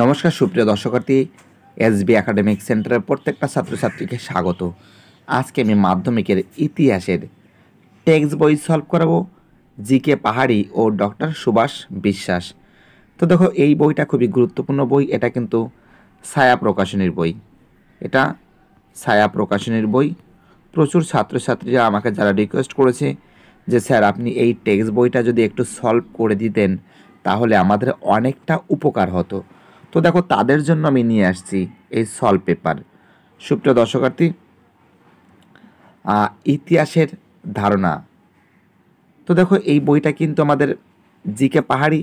নমস্কার সুপ্রিয় দর্শকার্থী SB academic সেন্টারের প্রত্যেকটা ছাত্রছাত্রীকে স্বাগত আজকে আমি মাধ্যমিকের ইতিহাসের টেক্সট বই সলভ করাবো জি কে পাহাড়ি ও ডক্টর সুভাষ বিশ্বাস তো দেখো এই বইটা খুবই গুরুত্বপূর্ণ বই এটা কিন্তু ছায়া প্রকাশনীর বই এটা ছায়া প্রকাশনীর বই প্রচুর ছাত্রছাত্রীরা আমাকে যারা রিকোয়েস্ট করেছে যে স্যার আপনি এই টেক্সট বইটা যদি একটু সলভ করে দিতেন তাহলে আমাদের অনেকটা উপকার হতো তো দেখো তাদের জন্য আমি নিয়ে আসছি এই সল পেপার সুপ্রিয় দর্শকার্থী ইতিহাসের ধারণা তো দেখো এই বইটা কিন্তু আমাদের জি কে পাহাড়ি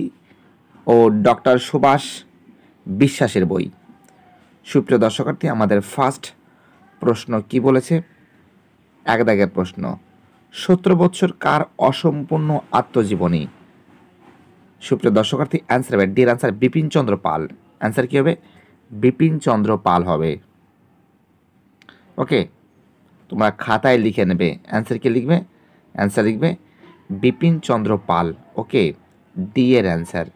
ও ডক্টর সুভাষ বিশ্বাসের বই সুপ্রিয় দর্শকার্থী আমাদের ফার্স্ট প্রশ্ন কি বলেছে এক দাগের প্রশ্ন সত্তর বছর কার অসম্পূর্ণ আত্মজীবনী সুপ্রিয় দর্শকার্থী অ্যান্সার হবে ডির অ্যান্সার বিপিনচন্দ্র পাল অ্যান্সার কী হবে বিপিন চন্দ্র পাল হবে ওকে তোমরা খাতায় লিখে নেবে অ্যান্সার কি লিখবে অ্যান্সার লিখবে বিপিন চন্দ্র পাল ওকে ডি এর অ্যান্সার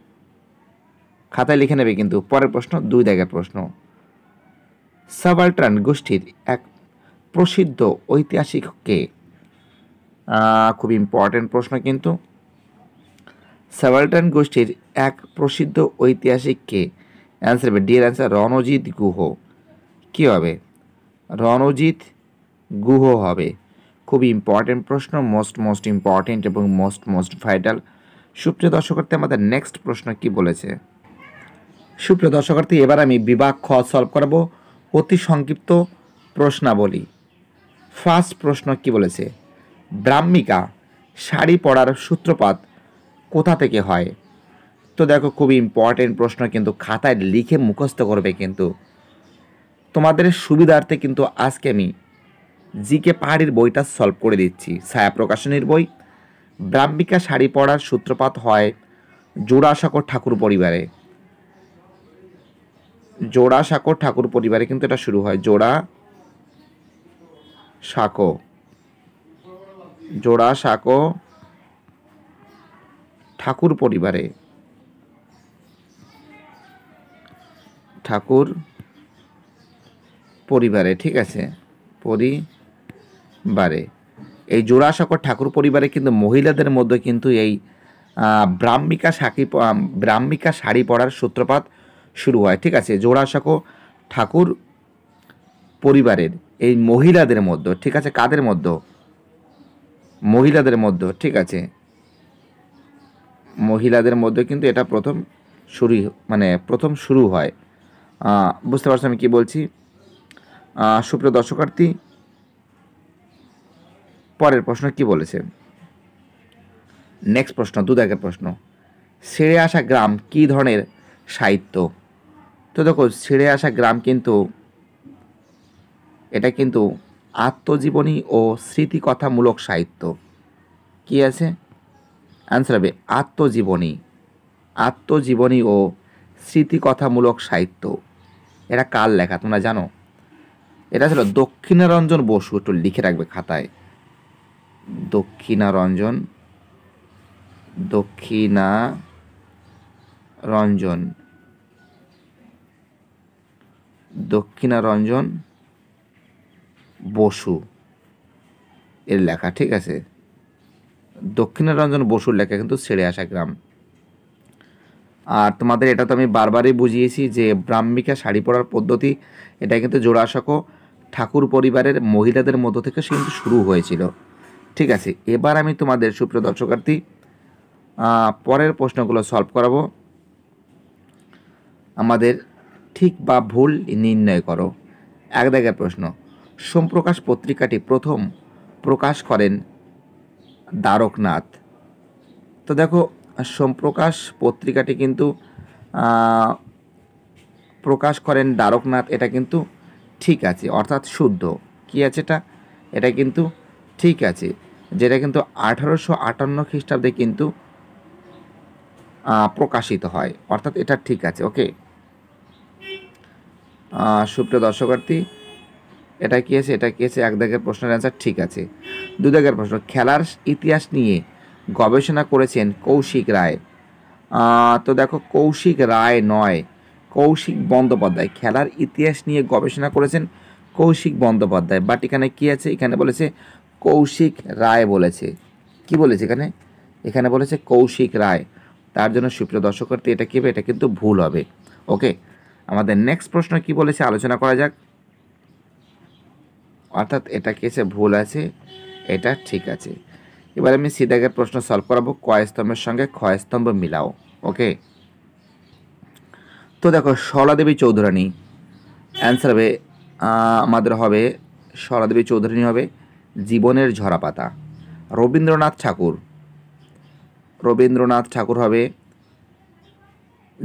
খাতায় লিখে নেবে কিন্তু পরের প্রশ্ন দুই দাগের প্রশ্ন সাবাল্ট্রান গোষ্ঠীর এক প্রসিদ্ধ ঐতিহাসিককে খুব ইম্পর্টেন্ট প্রশ্ন কিন্তু সাবাল্ট্রান গোষ্ঠীর এক প্রসিদ্ধ ঐতিহাসিককে অ্যান্সার হবে ডি এর অ্যান্সার রণজিৎ গুহ কী হবে রণজিৎ গুহ হবে খুবই ইম্পর্টেন্ট প্রশ্ন মোস্ট মোস্ট ইম্পর্টেন্ট এবং মোস্ট মোস্ট ভাইটাল সুপ্রিয় দর্শকার্থী আমাদের নেক্সট প্রশ্ন কি বলেছে সুপ্রিয় দর্শকার্থী এবার আমি বিভাগ খ সলভ করব অতি সংক্ষিপ্ত প্রশ্নাবলী ফার্স্ট প্রশ্ন কি বলেছে ব্রাহ্মিকা শাড়ি পরার সূত্রপাত কোথা থেকে হয় তো দেখো খুবই ইম্পর্টেন্ট প্রশ্ন কিন্তু খাতায় লিখে মুখস্থ করবে কিন্তু তোমাদের সুবিধার্থে কিন্তু আজকে আমি জিকে পাহাড়ির বইটা সলভ করে দিচ্ছি ছায়া প্রকাশনীর বই ব্রাহ্মিকা শাড়ি পরার সূত্রপাত হয় জোড়াসাঁকর ঠাকুর পরিবারে জোড়া সাঁকর ঠাকুর পরিবারে কিন্তু এটা শুরু হয় জোড়া সাঁকো জোড়া সাঁকো ঠাকুর পরিবারে ঠাকুর পরিবারে ঠিক আছে পরিবারে এই জোড়াসাঁকর ঠাকুর পরিবারে কিন্তু মহিলাদের মধ্যে কিন্তু এই ব্রাহ্মিকা শাকি ব্রাহ্মিকা শাড়ি পরার সূত্রপাত শুরু হয় ঠিক আছে জোড়াসাঁকো ঠাকুর পরিবারের এই মহিলাদের মধ্য ঠিক আছে কাদের মধ্য মহিলাদের মধ্য ঠিক আছে মহিলাদের মধ্যে কিন্তু এটা প্রথম শুরু মানে প্রথম শুরু হয় বুঝতে পারছো আমি কি বলছি সুপ্রিয় দর্শকার্থী পরের প্রশ্ন কি বলেছে নেক্সট প্রশ্ন দুদাগের প্রশ্ন ছেড়ে আসা গ্রাম কি ধরনের সাহিত্য তো দেখো ছেড়ে আসা গ্রাম কিন্তু এটা কিন্তু আত্মজীবনী ও স্মৃতিকথামূলক সাহিত্য কি আছে অ্যান্সার হবে আত্মজীবনী আত্মজীবনী ও স্মৃতিকথামূলক সাহিত্য এটা কার লেখা তোমরা জানো এটা ছিল দক্ষিণারঞ্জন বসু একটু লিখে রাখবে খাতায় দক্ষিণারঞ্জন দক্ষিণা রঞ্জন দক্ষিণারঞ্জন বসু এর লেখা ঠিক আছে দক্ষিণারঞ্জন বসুর লেখা কিন্তু ছেড়ে আসা গ্রাম আর তোমাদের এটা তো আমি বারবারই বুঝিয়েছি যে ব্রাহ্মিকা শাড়ি পরার পদ্ধতি এটা কিন্তু জোড়াসাঁকো ঠাকুর পরিবারের মহিলাদের মধ্য থেকে কিন্তু শুরু হয়েছিল ঠিক আছে এবার আমি তোমাদের সুপ্রিয় দর্শকার্থী পরের প্রশ্নগুলো সলভ করাবো আমাদের ঠিক বা ভুল নির্ণয় করো এক দেখার প্রশ্ন সোমপ্রকাশ পত্রিকাটি প্রথম প্রকাশ করেন দ্বারকনাথ তো দেখো সোমপ্রকাশ পত্রিকাটি কিন্তু প্রকাশ করেন দ্বারকনাথ এটা কিন্তু ঠিক আছে অর্থাৎ শুদ্ধ কি আছে এটা এটা কিন্তু ঠিক আছে যেটা কিন্তু আঠারোশো আটান্ন খ্রিস্টাব্দে কিন্তু প্রকাশিত হয় অর্থাৎ এটা ঠিক আছে ওকে সুপ্রিয় দর্শকার্থী এটা কী আছে এটা কী আছে এক দাগের প্রশ্নের অ্যান্সার ঠিক আছে দু দাগের প্রশ্ন খেলার ইতিহাস নিয়ে গবেষণা করেছেন কৌশিক রায় তো দেখো কৌশিক রায় নয় কৌশিক বন্দ্যোপাধ্যায় খেলার ইতিহাস নিয়ে গবেষণা করেছেন কৌশিক বন্দ্যোপাধ্যায় বাট এখানে কী আছে এখানে বলেছে কৌশিক রায় বলেছে কি বলেছে এখানে এখানে বলেছে কৌশিক রায় তার জন্য সুপ্রিয় দর্শকার্থী এটা কী হবে এটা কিন্তু ভুল হবে ওকে আমাদের নেক্সট প্রশ্ন কি বলেছে আলোচনা করা যাক অর্থাৎ এটা কেসে ভুল আছে এটা ঠিক আছে এবার আমি সিদাগের প্রশ্ন সলভ করাবো কয় স্তম্ভের সঙ্গে ক্ষয় স্তম্ভ মিলাও ওকে তো দেখো সরলাদেবী চৌধুরানী অ্যান্সার হবে আমাদের হবে সরলাদেবী চৌধুরানী হবে জীবনের ঝরাপাতা রবীন্দ্রনাথ ঠাকুর রবীন্দ্রনাথ ঠাকুর হবে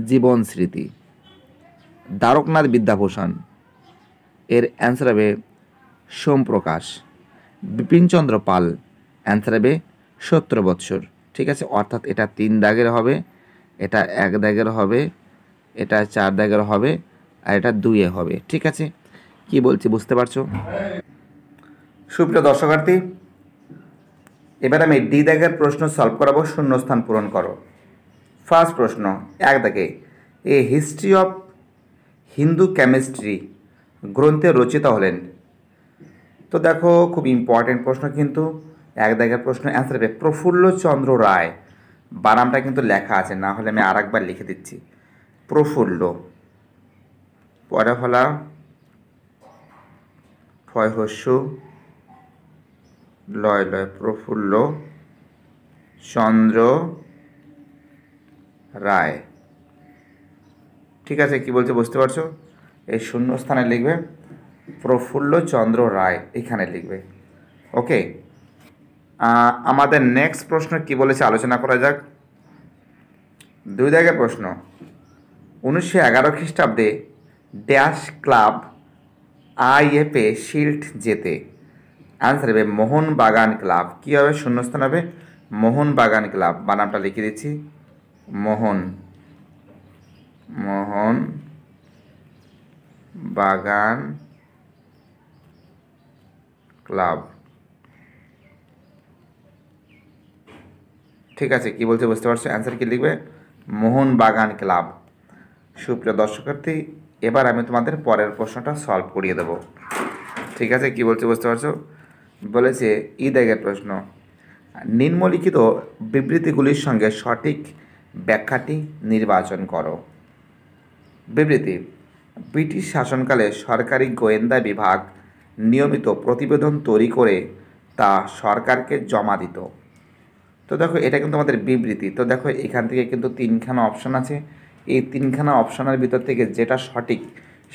জীবন স্মৃতি দ্বারকনাথ বিদ্যাভূষণ এর অ্যান্সার হবে সোমপ্রকাশ বিপিনচন্দ্র পাল অ্যান্সার হবে সত্তর বৎসর ঠিক আছে অর্থাৎ এটা তিন দাগের হবে এটা এক দাগের হবে এটা চার দাগের হবে আর এটা দুইয়ে হবে ঠিক আছে কি বলছি বুঝতে পারছো সুপ্রিয় দর্শকার্থী এবার আমি ডি দাগের প্রশ্ন সলভ করাবো শূন্যস্থান পূরণ করো ফার্স্ট প্রশ্ন এক দাগে a history of Hindu chemistry গ্রন্থে রচিত হলেন তো দেখো খুব ইম্পর্টেন্ট প্রশ্ন কিন্তু এক দাগের প্রশ্ন অ্যান্সার হবে প্রফুল্ল চন্দ্র রায় বানামটা কিন্তু লেখা আছে না হলে আমি আর একবার লিখে দিচ্ছি প্রফুল্ল পরে ফলা ফয়হস্যু লয় লয় প্রফুল্ল চন্দ্র রায় ঠিক আছে কি বলছে বুঝতে পারছো এই শূন্য স্থানে লিখবে প্রফুল্ল চন্দ্র রায় এখানে লিখবে ওকে আমাদের নেক্সট প্রশ্ন কি বলেছে আলোচনা করা যাক দুই দাগের প্রশ্ন উনিশশো এগারো খ্রিস্টাব্দে ড্যাশ ক্লাব আইএফএ শিল্ড জেতে অ্যান্সার হবে মোহনবাগান ক্লাব কী হবে শূন্যস্থান হবে মোহনবাগান ক্লাব বানামটা লিখে দিচ্ছি মোহন মোহন বাগান ক্লাব ঠিক আছে কি বলছে বুঝতে পারছো অ্যান্সার কি লিখবে মোহন বাগান ক্লাব সুপ্রিয় দর্শকার্থী এবার আমি তোমাদের পরের প্রশ্নটা সলভ করিয়ে দেব ঠিক আছে কি বলছে বুঝতে পারছো বলেছে ঈদ আগের প্রশ্ন নিম্নলিখিত বিবৃতিগুলির সঙ্গে সঠিক ব্যাখ্যাটি নির্বাচন করো বিবৃতি ব্রিটিশ শাসনকালে সরকারি গোয়েন্দা বিভাগ নিয়মিত প্রতিবেদন তৈরি করে তা সরকারকে জমা দিত তো দেখো এটা কিন্তু আমাদের বিবৃতি তো দেখো এখান থেকে কিন্তু তিনখানা অপশান আছে এই তিনখানা অপশানের ভিতর থেকে যেটা সঠিক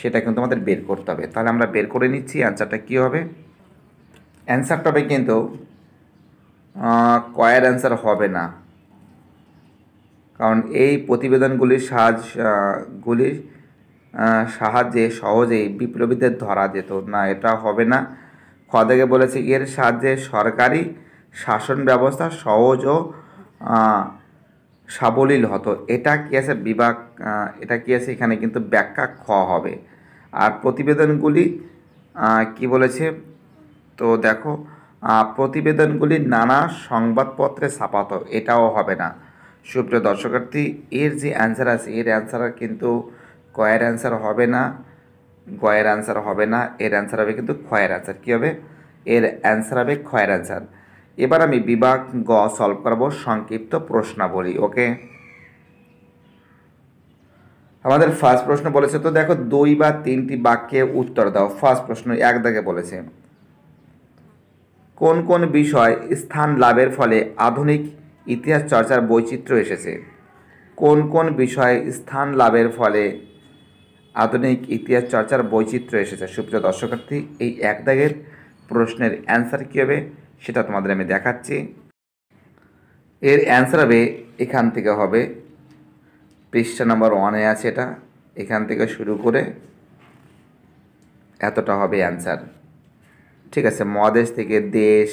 সেটা কিন্তু আমাদের বের করতে হবে তাহলে আমরা বের করে নিচ্ছি অ্যান্সারটা কী হবে অ্যান্সারটা হবে কিন্তু কয়ের অ্যান্সার হবে না কারণ এই প্রতিবেদনগুলির সাহায্য গুলির সাহায্যে সহজেই বিপ্লবীদের ধরা যেত না এটা হবে না খদেকে বলেছে এর সাহায্যে সরকারি শাসন ব্যবস্থা সহজ ও সাবলীল হতো এটা কি আছে বিভাগ এটা কি আছে এখানে কিন্তু ব্যাখ্যা খ হবে আর প্রতিবেদনগুলি কি বলেছে তো দেখো প্রতিবেদনগুলি নানা সংবাদপত্রে ছাপাত এটাও হবে না সুপ্রিয় দর্শকার্থী এর যে অ্যান্সার আছে এর অ্যান্সার কিন্তু কয়ের অ্যান্সার হবে না গয়ের অ্যান্সার হবে না এর অ্যান্সার হবে কিন্তু ক্ষয়ের অ্যান্সার কী হবে এর অ্যান্সার হবে ক্ষয়ের অ্যান্সার এবার আমি বিভাগ গ সলভ করব সংক্ষিপ্ত প্রশ্নাবলী ওকে আমাদের ফার্স্ট প্রশ্ন বলেছে তো দেখো দুই বা তিনটি বাক্যে উত্তর দাও ফার্স্ট প্রশ্ন এক দাগে বলেছে কোন কোন বিষয় স্থান লাভের ফলে আধুনিক ইতিহাস চর্চার বৈচিত্র্য এসেছে কোন কোন বিষয়ে স্থান লাভের ফলে আধুনিক ইতিহাস চর্চার বৈচিত্র্য এসেছে সুপ্রিয় দর্শকার্থী এই এক দাগের প্রশ্নের অ্যান্সার কী হবে সেটা তোমাদের আমি দেখাচ্ছি এর অ্যান্সার হবে এখান থেকে হবে পৃষ্ঠা নাম্বার ওয়ানে আছে এটা এখান থেকে শুরু করে এতটা হবে অ্যান্সার ঠিক আছে মহাদেশ থেকে দেশ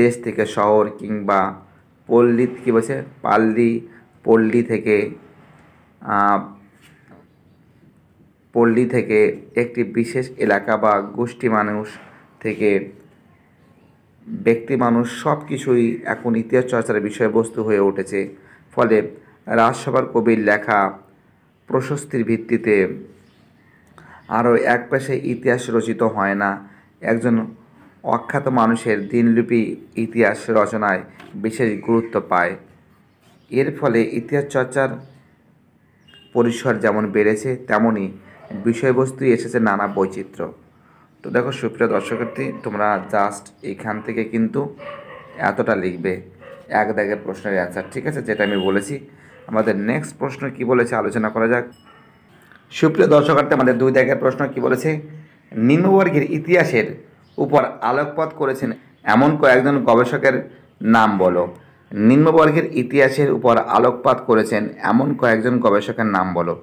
দেশ থেকে শহর কিংবা পল্লী কী বলছে পাল্লি পল্লী থেকে পল্লী থেকে একটি বিশেষ এলাকা বা গোষ্ঠী মানুষ থেকে ব্যক্তি মানুষ সব কিছুই এখন ইতিহাস চর্চার বিষয়বস্তু হয়ে উঠেছে ফলে রাজসভার কবির লেখা প্রশস্তির ভিত্তিতে আরও এক পাশে ইতিহাস রচিত হয় না একজন অখ্যাত মানুষের দিনলিপি ইতিহাস রচনায় বিশেষ গুরুত্ব পায় এর ফলে ইতিহাস চর্চার পরিসর যেমন বেড়েছে তেমনই বিষয়বস্তুই এসেছে নানা বৈচিত্র্য তো দেখো সুপ্রিয় দর্শকার্থী তোমরা জাস্ট এখান থেকে কিন্তু এতটা লিখবে এক দাগের প্রশ্নের অ্যান্সার ঠিক আছে যেটা আমি বলেছি আমাদের নেক্সট প্রশ্ন কি বলেছে আলোচনা করা যাক সুপ্রিয় দর্শকার্থী আমাদের দুই দাগের প্রশ্ন কি বলেছে নিম্নবর্গের ইতিহাসের উপর আলোকপাত করেছেন এমন কয়েকজন গবেষকের নাম বলো নিম্নবর্গের ইতিহাসের উপর আলোকপাত করেছেন এমন কয়েকজন গবেষকের নাম বলো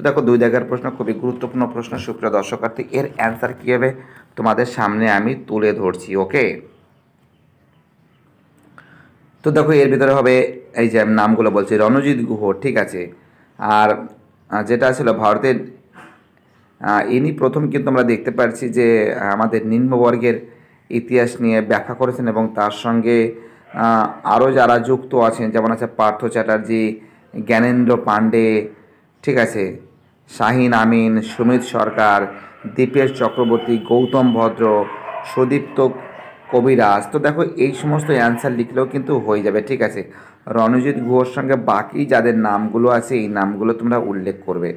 তো দেখো দুই জায়গার প্রশ্ন খুবই গুরুত্বপূর্ণ প্রশ্ন সুপ্রিয় দর্শকার্থী এর অ্যান্সার কী হবে তোমাদের সামনে আমি তুলে ধরছি ওকে তো দেখো এর ভিতরে হবে এই যে নামগুলো বলছি রণজিৎ গুহ ঠিক আছে আর যেটা ছিল ভারতের ইনি প্রথম কিন্তু আমরা দেখতে পাচ্ছি যে আমাদের নিম্নবর্গের ইতিহাস নিয়ে ব্যাখ্যা করেছেন এবং তার সঙ্গে আরও যারা যুক্ত আছেন যেমন আছে পার্থ চ্যাটার্জি জ্ঞানেন্দ্র পাণ্ডে ঠিক আছে শাহিন আমিন সুমিত সরকার দীপেশ চক্রবর্তী গৌতম ভদ্র সুদীপ্ত কবিরাজ তো দেখো এই সমস্ত অ্যান্সার লিখলেও কিন্তু হয়ে যাবে ঠিক আছে রণজিৎ গুহর সঙ্গে বাকি যাদের নামগুলো আছে এই নামগুলো তোমরা উল্লেখ করবে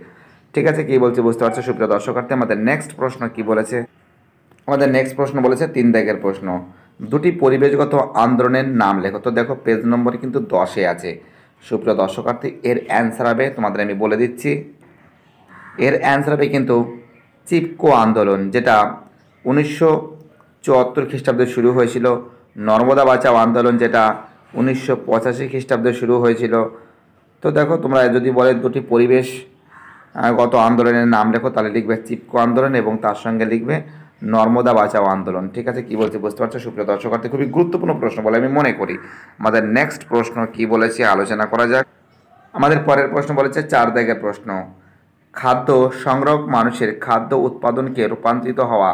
ঠিক আছে কী বলছে বুঝতে পারছো সুপ্রিয় দর্শকার্থে আমাদের নেক্সট প্রশ্ন কি বলেছে আমাদের নেক্সট প্রশ্ন বলেছে তিন দাগের প্রশ্ন দুটি পরিবেশগত আন্দোলনের নাম লেখো তো দেখো পেজ নম্বর কিন্তু দশে আছে সুপ্রিয় দর্শকার্থী এর অ্যান্সার হবে তোমাদের আমি বলে দিচ্ছি এর অ্যান্সার হবে কিন্তু চিপকো আন্দোলন যেটা উনিশশো চুয়াত্তর খ্রিস্টাব্দে শুরু হয়েছিল নর্মদা বাঁচাও আন্দোলন যেটা উনিশশো পঁচাশি খ্রিস্টাব্দে শুরু হয়েছিল তো দেখো তোমরা যদি বলে দুটি পরিবেশ গত আন্দোলনের নাম লেখো তাহলে লিখবে চিপকো আন্দোলন এবং তার সঙ্গে লিখবে নর্মদা বাঁচাও আন্দোলন ঠিক আছে কী বলছি বুঝতে পারছো সুপ্রিয় দর্শকার্থী খুবই গুরুত্বপূর্ণ প্রশ্ন বলে আমি মনে করি আমাদের নেক্সট প্রশ্ন কি বলেছি আলোচনা করা যাক আমাদের পরের প্রশ্ন বলেছে চার দাগের প্রশ্ন খাদ্য সংগ্রহ মানুষের খাদ্য উৎপাদনকে রূপান্তরিত হওয়া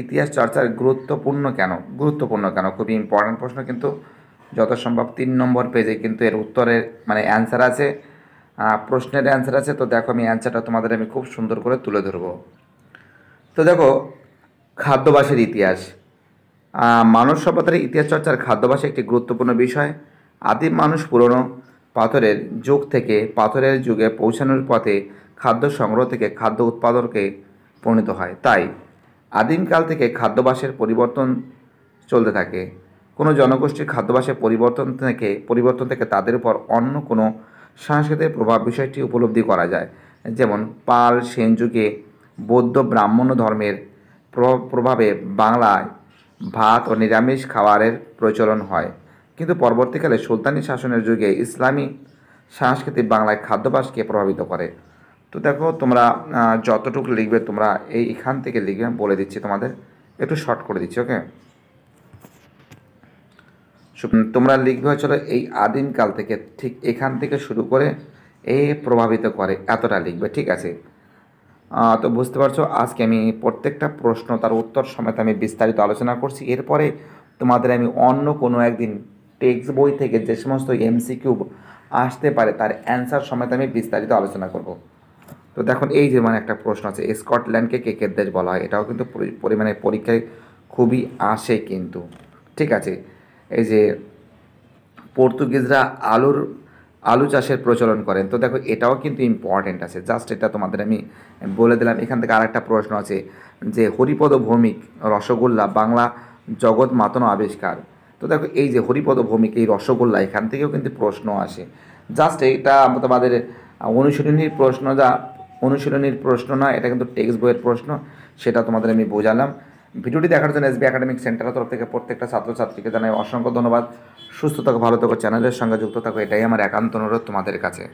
ইতিহাস চর্চার গুরুত্বপূর্ণ কেন গুরুত্বপূর্ণ কেন খুবই ইম্পর্ট্যান্ট প্রশ্ন কিন্তু যত সম্ভব তিন নম্বর পেজে কিন্তু এর উত্তরের মানে অ্যান্সার আছে প্রশ্নের অ্যান্সার আছে তো দেখো আমি অ্যান্সারটা তোমাদের আমি খুব সুন্দর করে তুলে ধরবো তো দেখো খাদ্যবাসের ইতিহাস মানব সভ্যতার ইতিহাস চর্চার খাদ্যবাস একটি গুরুত্বপূর্ণ বিষয় আদিম মানুষ পুরনো পাথরের যুগ থেকে পাথরের যুগে পৌঁছানোর পথে খাদ্য সংগ্রহ থেকে খাদ্য উৎপাদনকে পরিণত হয় তাই আদিমকাল থেকে খাদ্যাভাসের পরিবর্তন চলতে থাকে কোনো জনগোষ্ঠীর খাদ্যবাসের পরিবর্তন থেকে পরিবর্তন থেকে তাদের উপর অন্য কোনো সাংস্কৃতিক প্রভাব বিষয়টি উপলব্ধি করা যায় যেমন পাল সেন যুগে বৌদ্ধ ব্রাহ্মণ ধর্মের প্রভাবে বাংলায় ভাত ও নিরামিষ খাবারের প্রচলন হয় কিন্তু পরবর্তীকালে সুলতানি শাসনের যুগে ইসলামী সংস্কৃতি বাংলায় খাদ্যবাসকে প্রভাবিত করে তো দেখো তোমরা যতটুকু লিখবে তোমরা এই এখান থেকে লিখবে বলে দিচ্ছি তোমাদের একটু শর্ট করে দিচ্ছি ওকে তোমরা লিখবে হচ্ছে এই আদিমকাল থেকে ঠিক এখান থেকে শুরু করে এ প্রভাবিত করে এতটা লিখবে ঠিক আছে তো বুঝতে পারছো আজকে আমি প্রত্যেকটা প্রশ্ন তার উত্তর সমেত আমি বিস্তারিত আলোচনা করছি এরপরে তোমাদের আমি অন্য কোনো একদিন টেক্সট বই থেকে যে সমস্ত কিউব আসতে পারে তার অ্যান্সার সময় আমি বিস্তারিত আলোচনা করব তো দেখুন এই যে মানে একটা প্রশ্ন আছে স্কটল্যান্ডকে কেকের দেশ বলা হয় এটাও কিন্তু পরিমাণে পরীক্ষায় খুবই আসে কিন্তু ঠিক আছে এই যে পর্তুগিজরা আলুর আলু চাষের প্রচলন করেন তো দেখো এটাও কিন্তু ইম্পর্টেন্ট আছে জাস্ট এটা তোমাদের আমি বলে দিলাম এখান থেকে আরেকটা প্রশ্ন আছে যে হরিপদ ভৌমিক রসগোল্লা বাংলা জগৎ মাতন আবিষ্কার তো দেখো এই যে হরিপদ ভৌমিক এই রসগোল্লা এখান থেকেও কিন্তু প্রশ্ন আসে জাস্ট এটা আমাদের অনুশীলনীর প্রশ্ন যা অনুশীলনীর প্রশ্ন না এটা কিন্তু টেক্সট বইয়ের প্রশ্ন সেটা তোমাদের আমি বোঝালাম ভিডিওটি দেখার জন্য এসবি একাডেমিক সেন্টারের তরফ থেকে প্রত্যেকটা ছাত্রছাত্রীকে জানাই অসংখ্য ধন্যবাদ সুস্থ থাকো ভালো থাকো চ্যানেলের সঙ্গে যুক্ত থাকো এটাই আমার একান্ত অনুরোধ তোমাদের কাছে